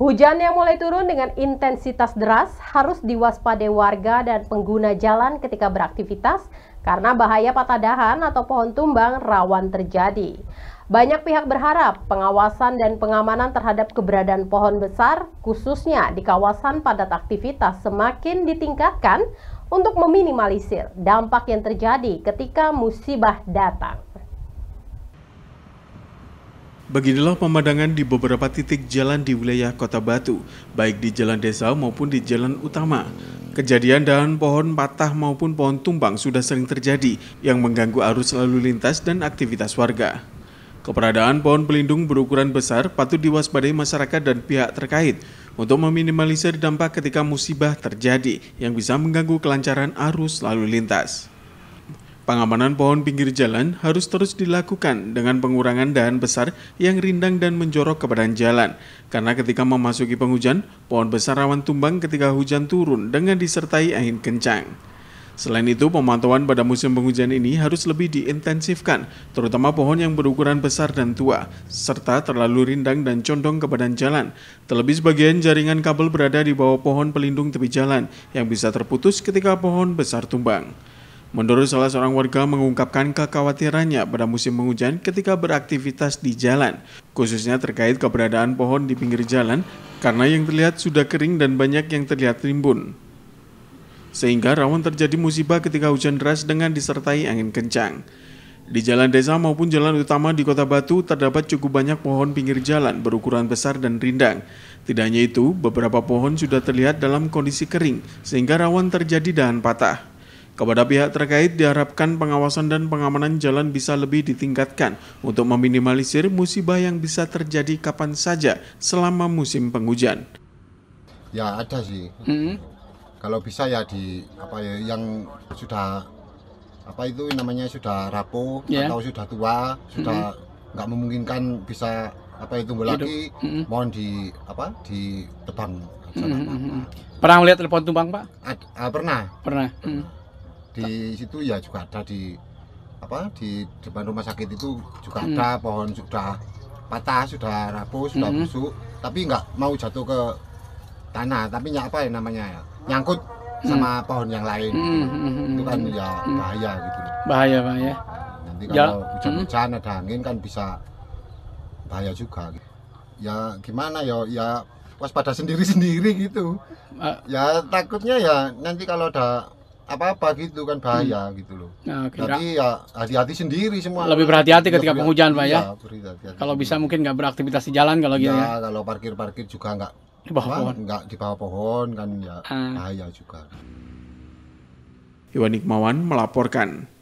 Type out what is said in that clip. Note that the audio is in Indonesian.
Hujan yang mulai turun dengan intensitas deras harus diwaspadai warga dan pengguna jalan ketika beraktivitas karena bahaya patah dahan atau pohon tumbang rawan terjadi. Banyak pihak berharap pengawasan dan pengamanan terhadap keberadaan pohon besar, khususnya di kawasan padat aktivitas, semakin ditingkatkan untuk meminimalisir dampak yang terjadi ketika musibah datang. Beginilah pemandangan di beberapa titik jalan di wilayah Kota Batu, baik di jalan desa maupun di jalan utama. Kejadian dahan pohon patah maupun pohon tumbang sudah sering terjadi yang mengganggu arus lalu lintas dan aktivitas warga. Keberadaan pohon pelindung berukuran besar patut diwaspadai masyarakat dan pihak terkait untuk meminimalisir dampak ketika musibah terjadi yang bisa mengganggu kelancaran arus lalu lintas. Pengamanan pohon pinggir jalan harus terus dilakukan dengan pengurangan dahan besar yang rindang dan menjorok ke badan jalan. Karena ketika memasuki penghujan, pohon besar rawan tumbang ketika hujan turun dengan disertai angin kencang. Selain itu, pemantauan pada musim penghujan ini harus lebih diintensifkan, terutama pohon yang berukuran besar dan tua, serta terlalu rindang dan condong ke badan jalan. Terlebih sebagian jaringan kabel berada di bawah pohon pelindung tepi jalan yang bisa terputus ketika pohon besar tumbang. Menurut salah seorang warga mengungkapkan kekhawatirannya pada musim penghujan ketika beraktivitas di jalan, khususnya terkait keberadaan pohon di pinggir jalan karena yang terlihat sudah kering dan banyak yang terlihat rimbun. Sehingga rawan terjadi musibah ketika hujan deras dengan disertai angin kencang. Di jalan desa maupun jalan utama di Kota Batu terdapat cukup banyak pohon pinggir jalan berukuran besar dan rindang. Tidak hanya itu, beberapa pohon sudah terlihat dalam kondisi kering sehingga rawan terjadi dahan patah. Kepada pihak terkait diharapkan pengawasan dan pengamanan jalan bisa lebih ditingkatkan untuk meminimalisir musibah yang bisa terjadi kapan saja selama musim penghujan. Ya ada sih. Hmm? Kalau bisa ya di apa ya yang sudah apa itu namanya sudah rapuh yeah. atau sudah tua, sudah hmm. nggak hmm. memungkinkan bisa apa itu lagi hmm. mohon di apa ditebang. Hmm. hmm, hmm pernah melihat telepon tumbang, Pak? Ad, uh, pernah. Pernah. Hmm di situ ya juga ada di apa di depan rumah sakit itu juga hmm. ada pohon sudah patah sudah rapuh sudah hmm. busuk tapi nggak mau jatuh ke tanah tapi apa ya namanya ya nyangkut sama hmm. pohon yang lain hmm. Gitu. hmm, hmm itu kan hmm. ya bahaya gitu bahaya bahaya nanti ya. kalau hujan-hujan ya. ada angin kan bisa bahaya juga gitu. ya gimana ya ya waspada sendiri-sendiri gitu ah. ya takutnya ya nanti kalau ada apa-apa gitu kan bahaya hmm. gitu loh. Nah, Jadi ya hati-hati sendiri semua. Lebih berhati-hati iya, ketika penghujan pak ya. Iya, kalau bisa mungkin nggak beraktivitas di jalan kalau gitu iya, ya. Kalau parkir-parkir juga nggak di bawah pohon. Nggak di bawah pohon kan ya ah. bahaya juga. Iwan Nikmawan melaporkan.